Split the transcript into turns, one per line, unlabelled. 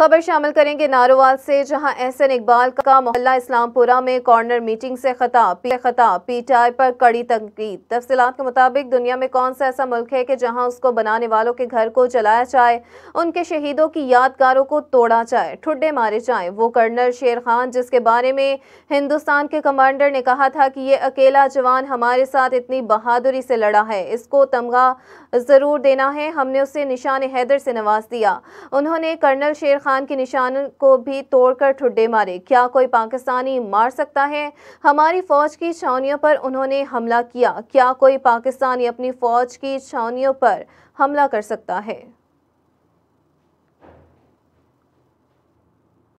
खबर शामिल करेंगे नारोवाल से जहां एहसन इकबाल का मोहल्ला इस्लामपुरा में कॉर्नर मीटिंग से खताब पी खताब पीटीआई पर कड़ी तनकीद तफसीत के मुताबिक दुनिया में कौन सा ऐसा मुल्क है कि जहां उसको बनाने वालों के घर को जलाया जाए उनके शहीदों की यादगारों को तोड़ा जाए ठुड्डे मारे जाए वो कर्नल शेर खान जिसके बारे में हिंदुस्तान के कमांडर ने कहा था कि ये अकेला जवान हमारे साथ इतनी बहादुरी से लड़ा है इसको तमगा ज़रूर देना है हमने उसे निशान हैदर से नवाज दिया उन्होंने कर्नल शेर खान के निशान को भी तोड़कर ठुड्डे मारे क्या कोई पाकिस्तानी मार सकता है हमारी फौज की छावनियों पर उन्होंने हमला किया क्या कोई पाकिस्तानी अपनी फौज की छावनियों पर हमला कर सकता है